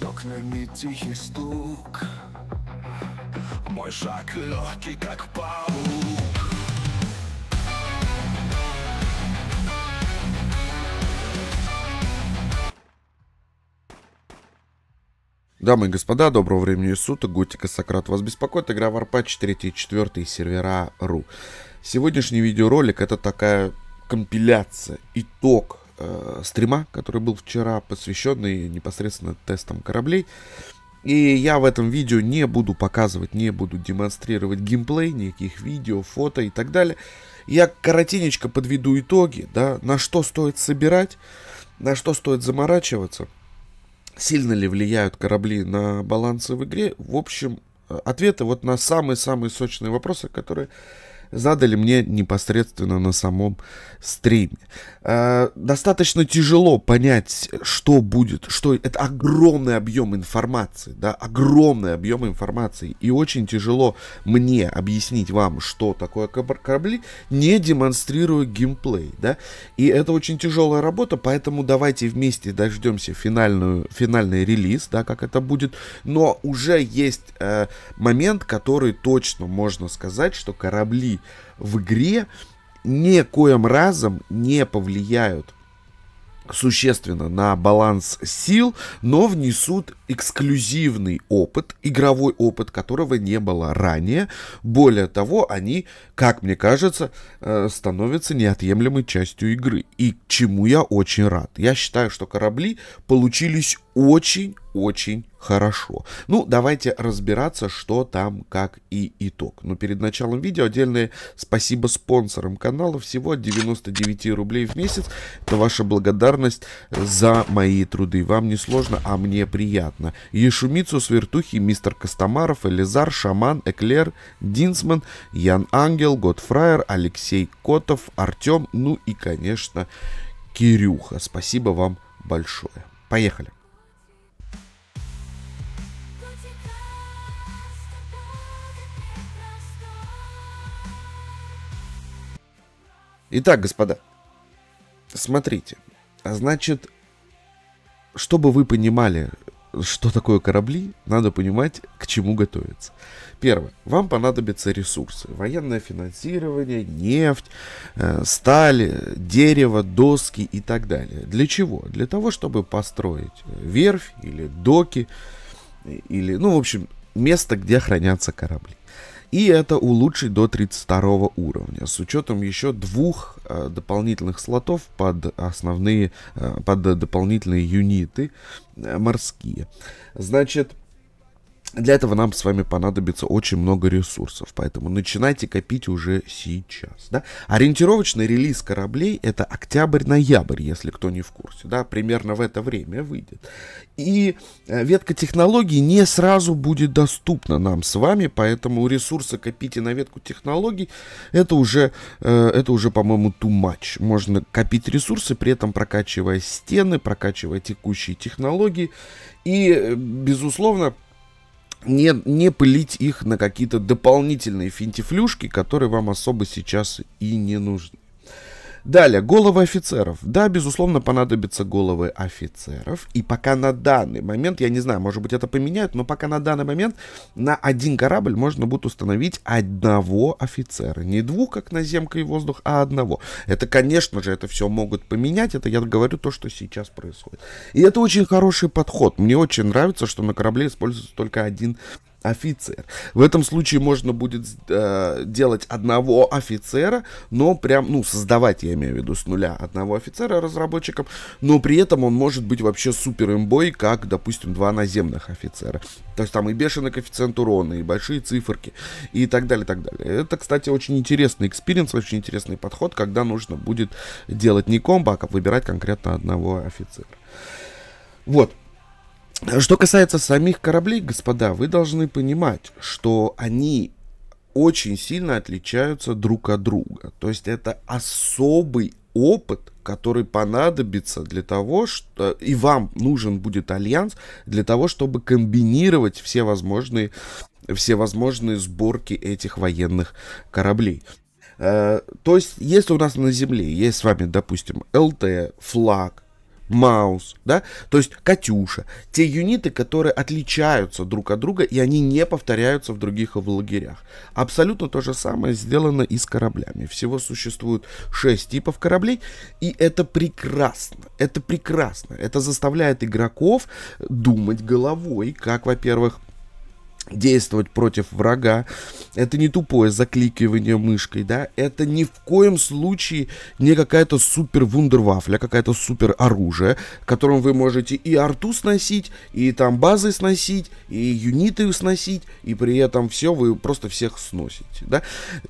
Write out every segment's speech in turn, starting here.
Под окнами тихий стук Мой шаг легкий, как паук Дамы и господа, доброго времени суток, Готика Сократ вас беспокоит, игра Warpatch 3 и 4 сервера.ру. Сегодняшний видеоролик это такая компиляция, итог э, стрима, который был вчера, посвященный непосредственно тестам кораблей. И я в этом видео не буду показывать, не буду демонстрировать геймплей, никаких видео, фото и так далее. Я коротенечко подведу итоги, да, на что стоит собирать, на что стоит заморачиваться, сильно ли влияют корабли на балансы в игре. В общем, э, ответы вот на самые-самые сочные вопросы, которые задали мне непосредственно на самом стриме. Э, достаточно тяжело понять, что будет, что это огромный объем информации, да, огромный объем информации, и очень тяжело мне объяснить вам, что такое корабли, не демонстрируя геймплей, да, и это очень тяжелая работа, поэтому давайте вместе дождемся финальную, финальный релиз, да, как это будет, но уже есть э, момент, который точно можно сказать, что корабли в игре никоим разом не повлияют существенно на баланс сил, но внесут эксклюзивный опыт, игровой опыт, которого не было ранее. Более того, они, как мне кажется, э, становятся неотъемлемой частью игры. И к чему я очень рад. Я считаю, что корабли получились очень-очень хорошо. Ну, давайте разбираться, что там, как и итог. Но перед началом видео отдельное спасибо спонсорам канала. Всего 99 рублей в месяц. Это ваша благодарность за мои труды. Вам не сложно, а мне приятно понятно. Ешумицу Свертухи, мистер Костомаров, Элизар, Шаман, Эклер, Динсман, Ян Ангел, Готфрайер, Алексей Котов, Артем, ну и, конечно, Кирюха. Спасибо вам большое. Поехали. Итак, господа, смотрите. Значит, чтобы вы понимали, что такое корабли, надо понимать, к чему готовиться. Первое. Вам понадобятся ресурсы. Военное финансирование, нефть, э, сталь, дерево, доски и так далее. Для чего? Для того, чтобы построить э, верфь или доки, э, или, ну, в общем, место, где хранятся корабли и это улучшить до 32 уровня, с учетом еще двух э, дополнительных слотов под основные, э, под дополнительные юниты э, морские. Значит, для этого нам с вами понадобится очень много ресурсов, поэтому начинайте копить уже сейчас. Да? Ориентировочный релиз кораблей это октябрь-ноябрь, если кто не в курсе, да, примерно в это время выйдет. И э, ветка технологий не сразу будет доступна нам с вами, поэтому ресурсы копите на ветку технологий, это уже, э, это уже по-моему, too much. Можно копить ресурсы, при этом прокачивая стены, прокачивая текущие технологии и, э, безусловно, не, не пылить их на какие-то дополнительные финтифлюшки, которые вам особо сейчас и не нужны. Далее, головы офицеров. Да, безусловно, понадобятся головы офицеров. И пока на данный момент, я не знаю, может быть, это поменяют, но пока на данный момент на один корабль можно будет установить одного офицера. Не двух, как наземка и воздух, а одного. Это, конечно же, это все могут поменять. Это я говорю то, что сейчас происходит. И это очень хороший подход. Мне очень нравится, что на корабле используется только один офицер. В этом случае можно будет э, делать одного офицера, но прям, ну, создавать, я имею в виду, с нуля одного офицера разработчиком, но при этом он может быть вообще супер имбой, как, допустим, два наземных офицера. То есть там и бешеный коэффициент урона, и большие циферки, и так далее, так далее. Это, кстати, очень интересный экспириенс, очень интересный подход, когда нужно будет делать не комбо, а выбирать конкретно одного офицера. Вот. Что касается самих кораблей, господа, вы должны понимать, что они очень сильно отличаются друг от друга. То есть это особый опыт, который понадобится для того, что и вам нужен будет альянс для того, чтобы комбинировать все возможные, все возможные сборки этих военных кораблей. Э, то есть, если у нас на Земле есть с вами, допустим, ЛТ, флаг, Маус, да, то есть Катюша, те юниты, которые отличаются друг от друга, и они не повторяются в других лагерях. Абсолютно то же самое сделано и с кораблями. Всего существует 6 типов кораблей, и это прекрасно, это прекрасно. Это заставляет игроков думать головой, как, во-первых, действовать против врага, это не тупое закликивание мышкой, да, это ни в коем случае не какая-то супер вундервафля, какая-то супер оружие, которым вы можете и арту сносить, и там базы сносить, и юниты сносить, и при этом все, вы просто всех сносите, да.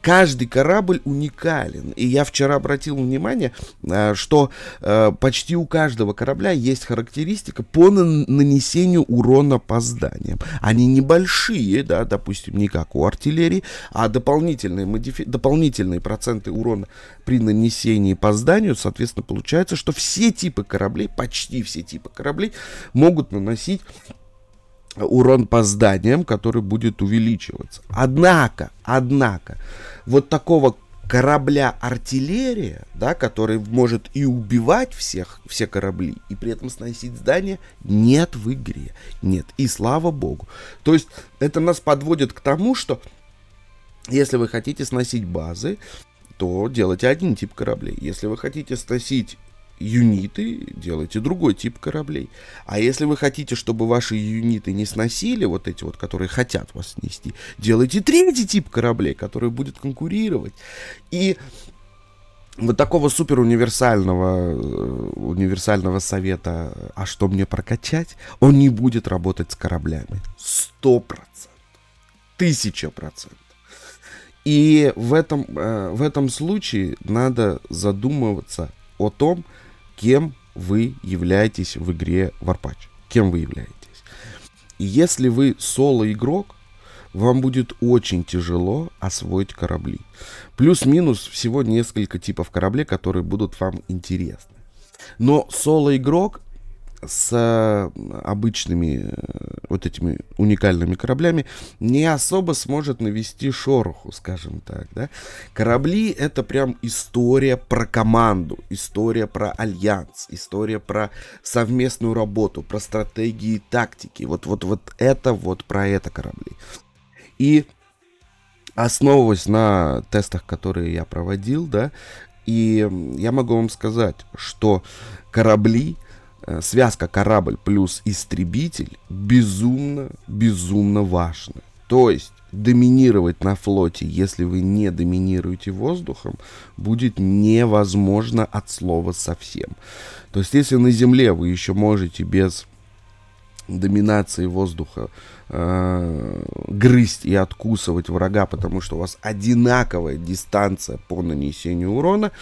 Каждый корабль уникален, и я вчера обратил внимание, э, что э, почти у каждого корабля есть характеристика по нанесению урона по зданиям. Они небольшие, большие, да, допустим, не как у артиллерии, а дополнительные, модифи... дополнительные проценты урона при нанесении по зданию, соответственно, получается, что все типы кораблей, почти все типы кораблей могут наносить урон по зданиям, который будет увеличиваться. Однако, однако, вот такого корабля артиллерия, да, который может и убивать всех, все корабли, и при этом сносить здания, нет в игре. Нет. И слава богу. То есть это нас подводит к тому, что если вы хотите сносить базы, то делайте один тип кораблей. Если вы хотите сносить юниты, делайте другой тип кораблей. А если вы хотите, чтобы ваши юниты не сносили, вот эти вот, которые хотят вас снести, делайте третий тип кораблей, который будет конкурировать. И вот такого супер универсального, э, универсального совета, а что мне прокачать, он не будет работать с кораблями. Сто процентов. Тысяча процентов. И в этом, э, в этом случае надо задумываться о том, кем вы являетесь в игре Warpatch. Кем вы являетесь. И если вы соло-игрок, вам будет очень тяжело освоить корабли. Плюс-минус всего несколько типов кораблей, которые будут вам интересны. Но соло-игрок с э, обычными э, вот этими уникальными кораблями не особо сможет навести шороху, скажем так, да. Корабли — это прям история про команду, история про альянс, история про совместную работу, про стратегии и тактики. Вот, вот, вот это вот про это корабли. И основываясь на тестах, которые я проводил, да, и я могу вам сказать, что корабли — Э, связка корабль плюс истребитель безумно, безумно важна. То есть доминировать на флоте, если вы не доминируете воздухом, будет невозможно от слова совсем. То есть если на Земле вы еще можете без доминации воздуха э, грызть и откусывать врага, потому что у вас одинаковая дистанция по нанесению урона,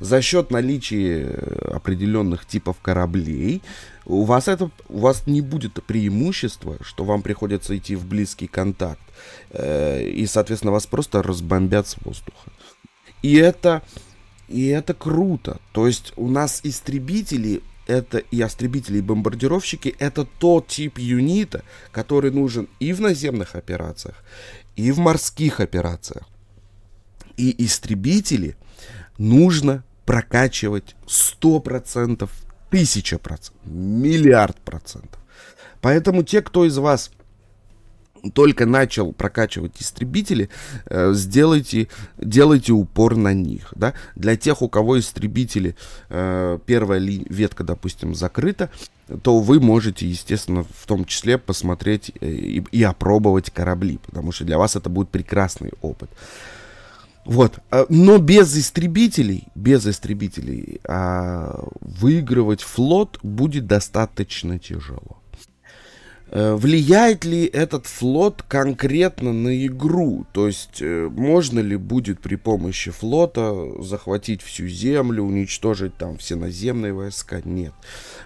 за счет наличия определенных типов кораблей, у вас, это, у вас не будет преимущества, что вам приходится идти в близкий контакт, э, и, соответственно, вас просто разбомбят с воздуха. И это, и это круто. То есть у нас истребители это и истребители, и бомбардировщики, это тот тип юнита, который нужен и в наземных операциях, и в морских операциях. И истребители нужно прокачивать 100%, 1000%, миллиард процентов. Поэтому те, кто из вас только начал прокачивать истребители, э, сделайте, делайте упор на них. Да? Для тех, у кого истребители, э, первая ветка, допустим, закрыта, то вы можете, естественно, в том числе посмотреть э, и, и опробовать корабли, потому что для вас это будет прекрасный опыт. Вот. Э, но без истребителей, без истребителей, а, выигрывать флот будет достаточно тяжело. Э, влияет ли этот флот конкретно на игру? То есть э, можно ли будет при помощи флота захватить всю землю, уничтожить там все наземные войска? Нет.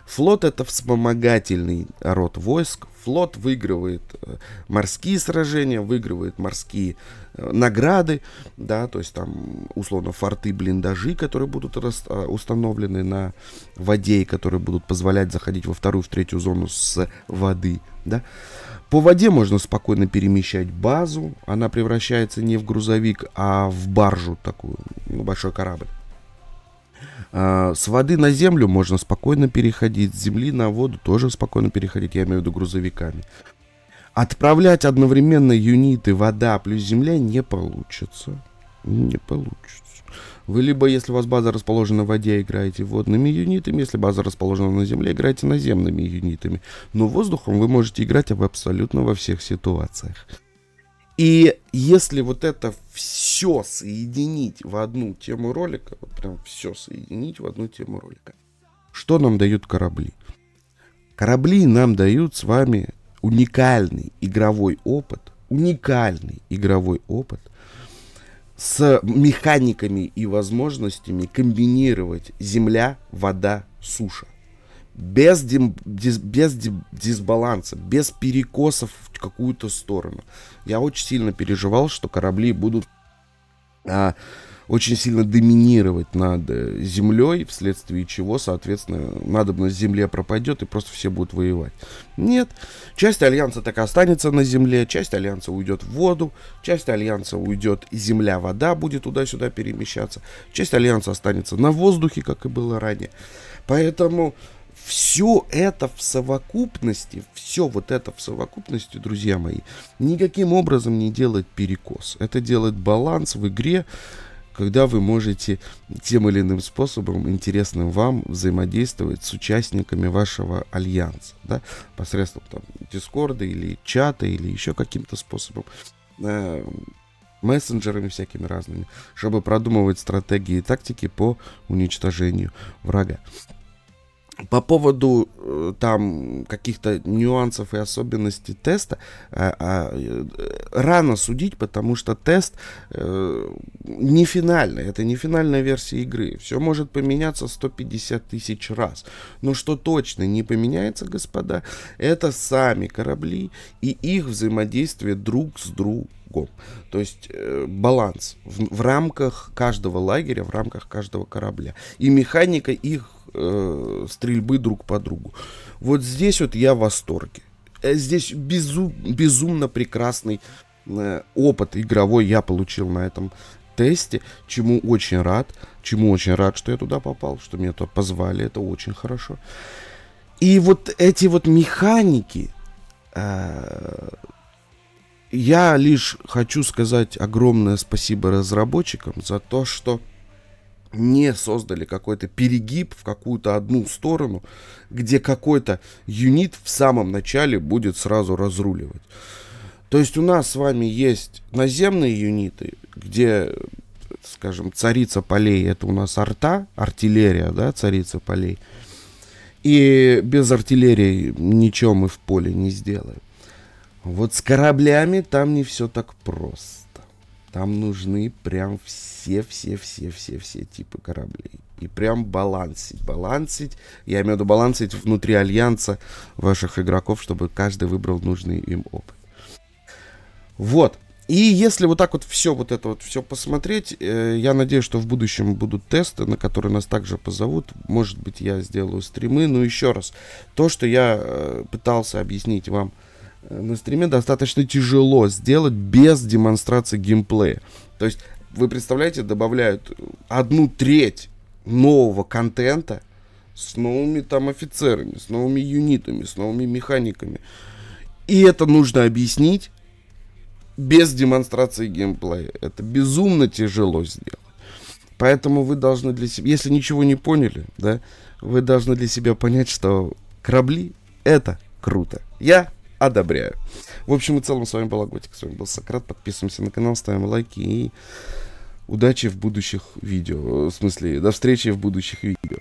Флот это вспомогательный род войск флот, выигрывает э, морские сражения, выигрывает морские э, награды, да, то есть там условно форты, блиндажи, которые будут э, установлены на воде и которые будут позволять заходить во вторую, в третью зону с воды, да. По воде можно спокойно перемещать базу, она превращается не в грузовик, а в баржу такую, небольшой ну, корабль. А, с воды на землю можно спокойно переходить, с земли на воду тоже спокойно переходить, я имею в виду грузовиками. Отправлять одновременно юниты вода плюс земля не получится. Не получится. Вы либо, если у вас база расположена в воде, играете водными юнитами, если база расположена на земле, играете наземными юнитами. Но воздухом вы можете играть абсолютно во всех ситуациях. И если вот это все соединить в одну тему ролика, вот прям все соединить в одну тему ролика, что нам дают корабли? Корабли нам дают с вами уникальный игровой опыт, уникальный игровой опыт с механиками и возможностями комбинировать земля, вода, суша – без, дим, дис, без дим, дисбаланса, без перекосов в какую-то сторону. Я очень сильно переживал, что корабли будут а, очень сильно доминировать над э, землей, вследствие чего, соответственно, надобность земле пропадет и просто все будут воевать. Нет, часть альянса так и останется на земле, часть альянса уйдет в воду, часть альянса уйдет и земля-вода будет туда-сюда перемещаться, часть альянса останется на воздухе, как и было ранее. Поэтому все это в совокупности, все вот это в совокупности, друзья мои, никаким образом не делает перекос. Это делает баланс в игре, когда вы можете тем или иным способом, интересным вам, взаимодействовать с участниками вашего альянса, да, посредством там дискорда или чата или еще каким-то способом, э, мессенджерами всякими разными, чтобы продумывать стратегии и тактики по уничтожению врага. По поводу э, там каких-то нюансов и особенностей теста а, а, э, рано судить, потому что тест э, не финальный, это не финальная версия игры. Все может поменяться 150 тысяч раз. Но что точно не поменяется, господа, это сами корабли и их взаимодействие друг с другом другом. То есть э, баланс в, в рамках каждого лагеря, в рамках каждого корабля. И механика их э, стрельбы друг по другу. Вот здесь вот я в восторге. Э, здесь безу, безумно прекрасный э, опыт игровой я получил на этом тесте, чему очень рад, чему очень рад, что я туда попал, что меня туда позвали, это очень хорошо. И вот эти вот механики, э, я лишь хочу сказать огромное спасибо разработчикам за то, что не создали какой-то перегиб в какую-то одну сторону, где какой-то юнит в самом начале будет сразу разруливать. То есть у нас с вами есть наземные юниты, где, скажем, царица полей это у нас арта, артиллерия, да, царица полей. И без артиллерии ничего мы в поле не сделаем. Вот с кораблями там не все так просто. Там нужны прям все-все-все-все-все типы кораблей. И прям балансить, балансить. Я имею в виду балансить внутри альянса ваших игроков, чтобы каждый выбрал нужный им опыт. Вот. И если вот так вот все вот это вот все посмотреть, э, я надеюсь, что в будущем будут тесты, на которые нас также позовут. Может быть, я сделаю стримы. Но ну, еще раз, то, что я э, пытался объяснить вам на стриме достаточно тяжело сделать без демонстрации геймплея. То есть, вы представляете, добавляют одну треть нового контента с новыми там офицерами, с новыми юнитами, с новыми механиками. И это нужно объяснить без демонстрации геймплея. Это безумно тяжело сделать. Поэтому вы должны для себя, если ничего не поняли, да, вы должны для себя понять, что корабли это круто. Я одобряю. В общем и целом, с вами была Готика, с вами был Сократ. Подписываемся на канал, ставим лайки и удачи в будущих видео. В смысле, до встречи в будущих видео.